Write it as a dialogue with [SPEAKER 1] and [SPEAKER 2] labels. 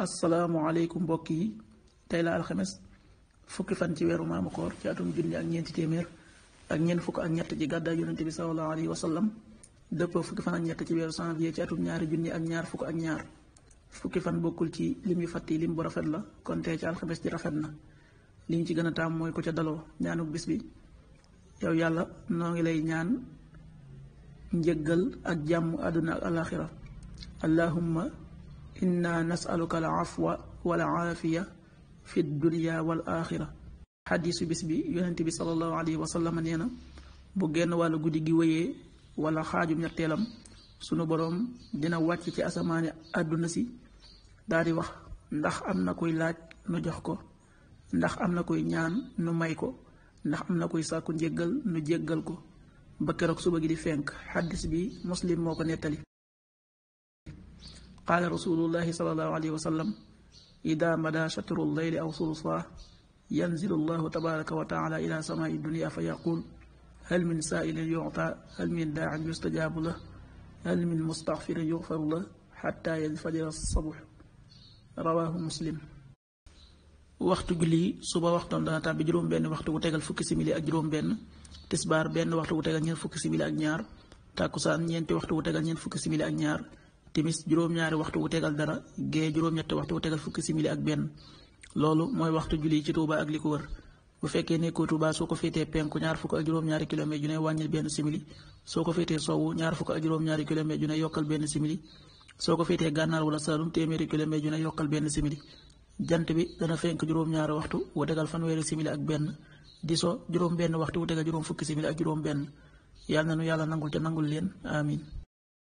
[SPEAKER 1] Assalamualaikum mbokk yi tey la alxames fukki fan ci weeru maamu koor ci atum junni ak ñeenti téeméer ak ñeent fukk ak ñett ci gàddaay yonente bi salallahu alayhi wa sallam dëppoo fukki fan ak ñett ci weeru janvier ci atum ñaari junni ak ñaar fukk ak ñaar fukki fan bokkul ci lim yu fàtti lim bu rafet la kon tey ci alxames ji rafet na liñ ci gën a taam mooy ko ca daloo ñaanuk bis bi yow yàlla noo ngi lay ñaan njëggal ak jàmm àdduna ak alaxira allahumma inna nasaluka al afwa wal aafiya fi dunya wal axira bis bi yonent bi sallallahu alayhi wa sallam nee na bu génn wàllu guddi gi wéyee wala xaaju ñetteelam sunu boroom dina wàcc ci asamaani àdduna si daal wax ndax am na koy laaj nu jox ko ndax am na koy ñaan nu may ko ndax am na koy sàkku njéggal nu jéggal ko ba keroog suba gi di fenk xaddis bi muslim moo ko nettali قال رسول الله صلى الله عليه وسلم إذا مدى شطر الليل أو صلصة ينزل الله تبارك وتعالى إلى سماء الدنيا فيقول هل من سائل يعطى هل من داع يستجاب له هل من مستغفر يغفر له حتى ينفجر الصبح رواه مسلم وقت جلي صبح وقت عندنا تابي جروم بين وقت وتجا الفك سميلي أجروم بين تسبار بين وقت وتجا نير فك سميلي أجنار تاكوسان نين وقت وتجا نير فك سميلي أجنار timis juróom-ñaari waxtu wu tegal dara gee juróom-ñetti waxtu wu tegal fukki simili ak benn loolu mooy waxtu julli ci Touba ak li ko wër bu fekkee nekkoo Touba soo ko féetee penku ñaar fukk ak juróom-ñaari kilomètre ju ne wàññil benn simili soo ko féetee sowwu ñaar fukk ak juróom-ñaari kilomètre ju ne yokkal benn simili soo ko féetee gànnaar wala saalum téeméeri kilomètre ju ne yokkal benn simili jant bi dana fenk juróom-ñaari waxtu wu tegal fanweeri simili ak benn di so juróom benn waxtu wu tegal juróom fukki simili ak juróom benn yàlla na nu yàlla nangul te nangul leen amin